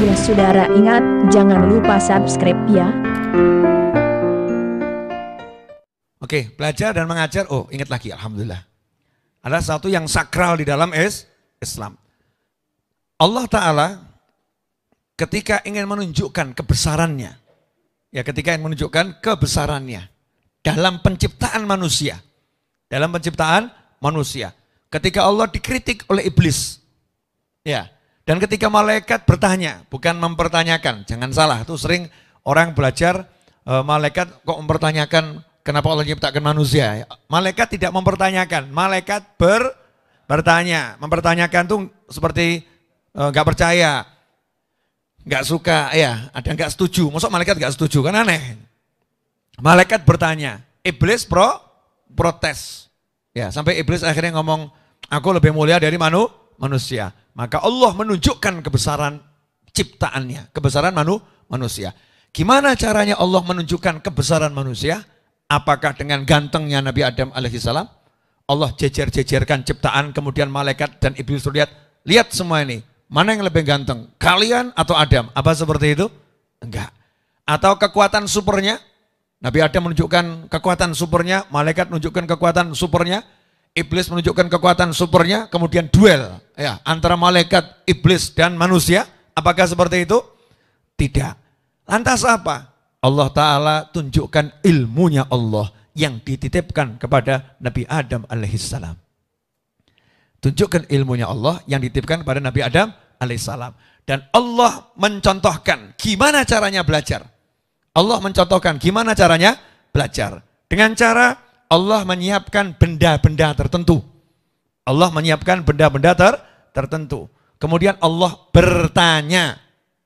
Ya saudara ingat, jangan lupa subscribe ya. Oke, belajar dan mengajar. Oh, ingat lagi, Alhamdulillah. Ada satu yang sakral di dalam es Islam. Allah Ta'ala ketika ingin menunjukkan kebesarannya, ya ketika ingin menunjukkan kebesarannya dalam penciptaan manusia, dalam penciptaan manusia. Ketika Allah dikritik oleh iblis. Ya. Dan ketika malaikat bertanya, bukan mempertanyakan. Jangan salah, itu sering orang belajar e, malaikat kok mempertanyakan kenapa Allah menciptakan manusia. Malaikat tidak mempertanyakan, malaikat ber bertanya. Mempertanyakan tuh seperti e, nggak e, percaya, nggak suka, ya ada nggak setuju. Masuk malaikat nggak setuju kan aneh. Malaikat bertanya, iblis pro protes. Ya, sampai iblis akhirnya ngomong Aku lebih mulia dari manu, manusia. Maka Allah menunjukkan kebesaran ciptaannya, kebesaran manu, manusia. Gimana caranya Allah menunjukkan kebesaran manusia? Apakah dengan gantengnya Nabi Adam alaihissalam? Allah jejer-jejerkan ciptaan, kemudian malaikat dan iblis lihat, lihat semua ini. Mana yang lebih ganteng? Kalian atau Adam? Apa seperti itu? Enggak. Atau kekuatan supernya? Nabi Adam menunjukkan kekuatan supernya, malaikat menunjukkan kekuatan supernya, iblis menunjukkan kekuatan supernya, kemudian duel ya antara malaikat iblis dan manusia. Apakah seperti itu? Tidak. Lantas apa? Allah Ta'ala tunjukkan ilmunya Allah yang dititipkan kepada Nabi Adam alaihissalam. Tunjukkan ilmunya Allah yang dititipkan kepada Nabi Adam alaihissalam. Dan Allah mencontohkan gimana caranya belajar. Allah mencontohkan gimana caranya belajar. Dengan cara Allah menyiapkan benda-benda tertentu. Allah menyiapkan benda-benda ter tertentu. Kemudian Allah bertanya.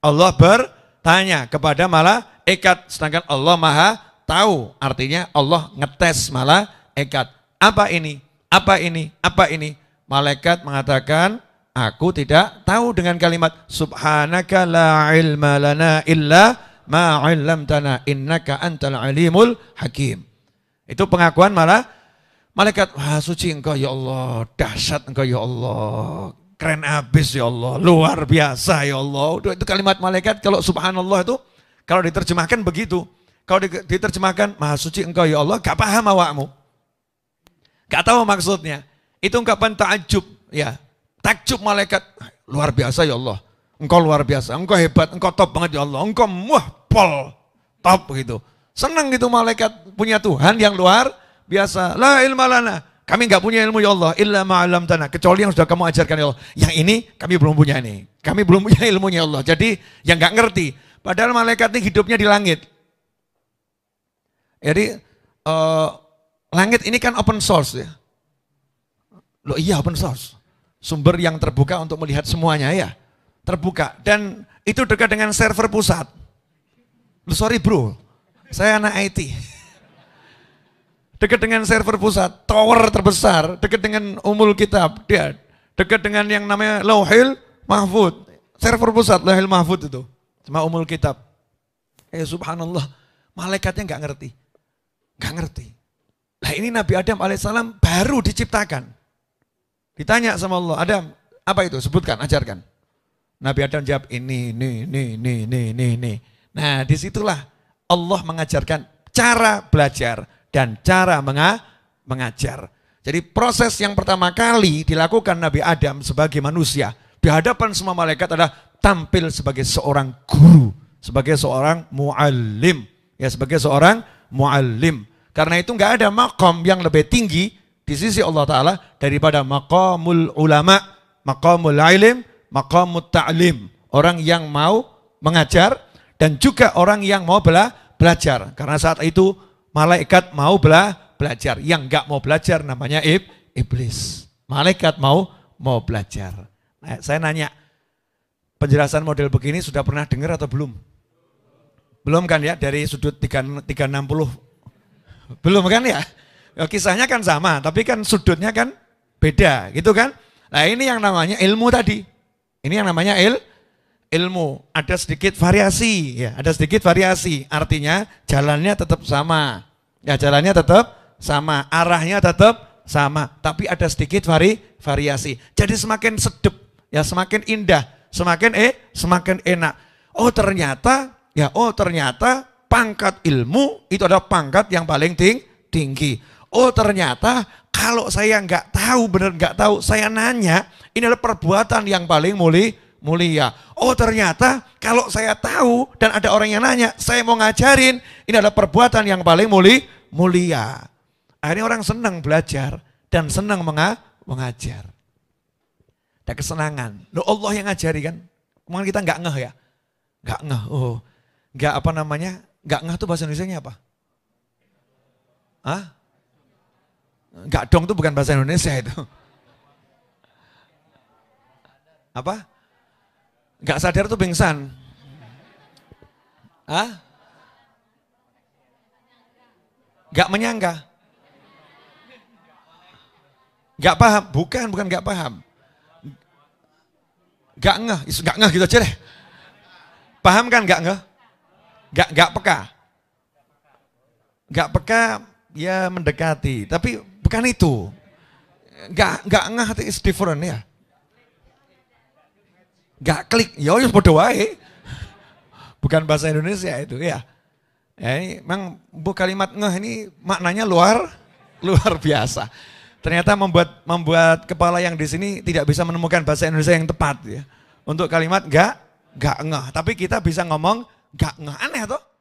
Allah bertanya kepada malaikat. Sedangkan Allah maha tahu. Artinya Allah ngetes malaikat. Apa ini? Apa ini? Apa ini? Malaikat mengatakan, aku tidak tahu dengan kalimat subhanaka la ilma lana illa ma 'allamtana innaka antal alimul hakim. Itu pengakuan malah malaikat, wah suci engkau ya Allah, dahsyat engkau ya Allah, keren abis ya Allah, luar biasa ya Allah. Itu kalimat malaikat kalau subhanallah itu kalau diterjemahkan begitu. Kalau diterjemahkan, maha suci engkau ya Allah, gak paham awakmu. Gak tahu maksudnya. Itu ungkapan takjub. ya Takjub malaikat, luar biasa ya Allah. Engkau luar biasa, engkau hebat, engkau top banget ya Allah. Engkau muah, pol, top gitu. Senang gitu malaikat punya Tuhan yang luar biasa. La ilma lana. Kami nggak punya ilmu ya Allah, illa ma'alam tanah. Kecuali yang sudah kamu ajarkan ya Allah. Yang ini kami belum punya ini. Kami belum punya ilmunya ya Allah. Jadi yang nggak ngerti. Padahal malaikat ini hidupnya di langit. Jadi uh, langit ini kan open source ya. Loh iya open source. Sumber yang terbuka untuk melihat semuanya ya. Terbuka. Dan itu dekat dengan server pusat. Loh, sorry bro, saya anak IT. Dekat dengan server pusat, tower terbesar, dekat dengan umul kitab, dia dekat dengan yang namanya Lauhil Mahfud. Server pusat Lauhil Mahfud itu. Cuma umul kitab. Eh subhanallah, malaikatnya nggak ngerti. Nggak ngerti. Nah ini Nabi Adam alaihissalam baru diciptakan. Ditanya sama Allah, Adam, apa itu? Sebutkan, ajarkan. Nabi Adam jawab, ini, ini, ini, ini, ini, ini. Nah disitulah Allah mengajarkan cara belajar dan cara menga mengajar. Jadi proses yang pertama kali dilakukan Nabi Adam sebagai manusia di hadapan semua malaikat adalah tampil sebagai seorang guru, sebagai seorang muallim, ya sebagai seorang muallim. Karena itu nggak ada makom yang lebih tinggi di sisi Allah Taala daripada makomul ulama, makomul ilim, makomul ta'lim. Orang yang mau mengajar, dan juga orang yang mau bela belajar. Karena saat itu malaikat mau bela belajar. Yang nggak mau belajar namanya ib, iblis. Malaikat mau mau belajar. Nah, saya nanya, penjelasan model begini sudah pernah dengar atau belum? Belum kan ya dari sudut 360? Belum kan ya? ya? Kisahnya kan sama, tapi kan sudutnya kan beda gitu kan? Nah ini yang namanya ilmu tadi. Ini yang namanya il, ilmu. Ada sedikit variasi, ya, ada sedikit variasi. Artinya jalannya tetap sama. Ya, jalannya tetap sama, arahnya tetap sama, tapi ada sedikit vari variasi. Jadi semakin sedep, ya semakin indah, semakin eh semakin enak. Oh, ternyata ya oh ternyata pangkat ilmu itu adalah pangkat yang paling ting tinggi. Oh, ternyata kalau saya nggak tahu bener nggak tahu, saya nanya, ini adalah perbuatan yang paling mulia mulia. Oh ternyata kalau saya tahu dan ada orang yang nanya, saya mau ngajarin, ini adalah perbuatan yang paling muli, mulia. Akhirnya orang senang belajar dan senang menga mengajar. Ada kesenangan. Loh Allah yang ngajari kan. Kemarin kita nggak ngeh ya. Nggak ngeh. Oh. Nggak apa namanya. Nggak ngeh tuh bahasa Indonesia nya apa? Hah? Nggak dong tuh bukan bahasa Indonesia itu. Apa? Gak sadar tuh pingsan. Hah? Gak menyangka. Gak paham, bukan, bukan gak paham. Gak ngeh, gak ngeh gitu aja deh. Paham kan gak ngeh? Gak, gak peka. Gak peka ya mendekati, tapi bukan itu. Gak, gak ngeh is different ya gak klik, ya harus bodoh Bukan bahasa Indonesia itu ya. Ya ini memang bu kalimat ngeh ini maknanya luar luar biasa. Ternyata membuat membuat kepala yang di sini tidak bisa menemukan bahasa Indonesia yang tepat ya. Untuk kalimat gak gak ngeh, tapi kita bisa ngomong gak ngeh aneh tuh.